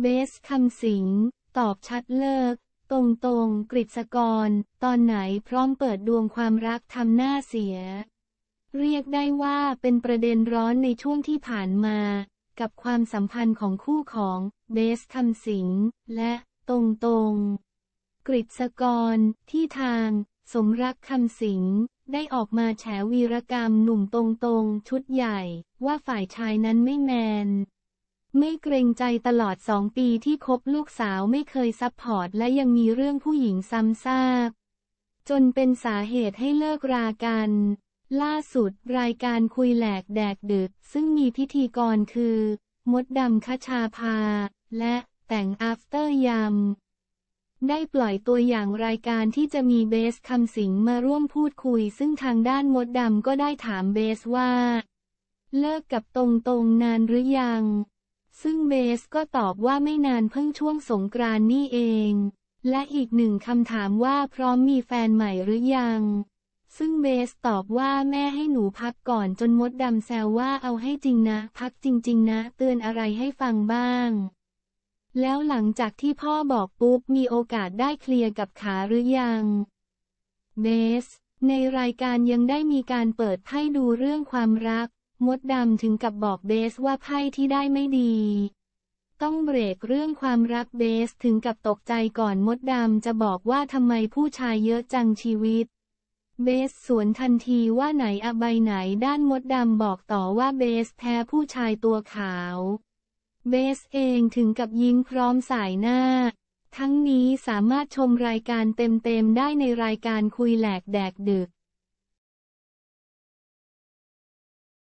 เบสคำสิงตอบชัดเลิกตรงตรงกฤษกร ตอนไหนพร้อมเปิดดวงความรักทำหน้าเสีย เรียกได้ว่าเป็นประเด็นร้อนในช่วงที่ผ่านมา กับความสัมพันธ์ของคู่ของเบสคำสิง และตรงตรงกฤษกร ที่ทาง สมรักคำสิงได้ออกมาแฉวีรกรรมหนุ่มตรงๆชุดใหญ่ ว่าฝ่ายชายนั้นไม่แมนไม่เกรงใจตลอดสองปีที่คบลูกสาวไม่เคยซับพอร์ตและยังมีเรื่องผู้หญิงซ้ำซากจนเป็นสาเหตุให้เลิกรากัน ล่าสุดรายการคุยแหลกแดกดึกซึ่งมีพิธีกรคือ มดดำคชาภาและแต่งอัฟเตอร์ยำได้ปล่อยตัวอย่างรายการที่จะมีเบสคำสิงมาร่วมพูดคุยซึ่งทางด้านมดดำก็ได้ถามเบสว่า เลิกกับตรงๆนานหรือยังซึ่งเบสก็ตอบว่าไม่นานเพิ่งช่วงสงกรานนี่เอง และอีกหนึ่งคำถามว่าพร้อมมีแฟนใหม่หรือยัง ซึ่งเบสตอบว่าแม่ให้หนูพักก่อนจนมดดำแซวว่าเอาให้จริงนะ พักจริง ๆ นะเตือนอะไรให้ฟังบ้าง แล้วหลังจากที่พ่อบอกปุ๊บมีโอกาสได้เคลียร์กับขาหรือยังเบสในรายการยังได้มีการเปิดให้ดูเรื่องความรักมดดำถึงกับบอกเบสว่าไพ่ที่ได้ไม่ดี ต้องเบรกเรื่องความรักเบสถึงกับตกใจก่อนมดดำจะบอกว่าทำไมผู้ชายเยอะจังชีวิต เบสสวนทันทีว่าไหนอะใบไหนด้านมดดำบอกต่อว่าเบสแพ้ผู้ชายตัวขาว เบสเองถึงกับยิ้มพร้อมสายหน้า ทั้งนี้สามารถชมรายการเต็มๆได้ในรายการคุยแหลกแดกดึก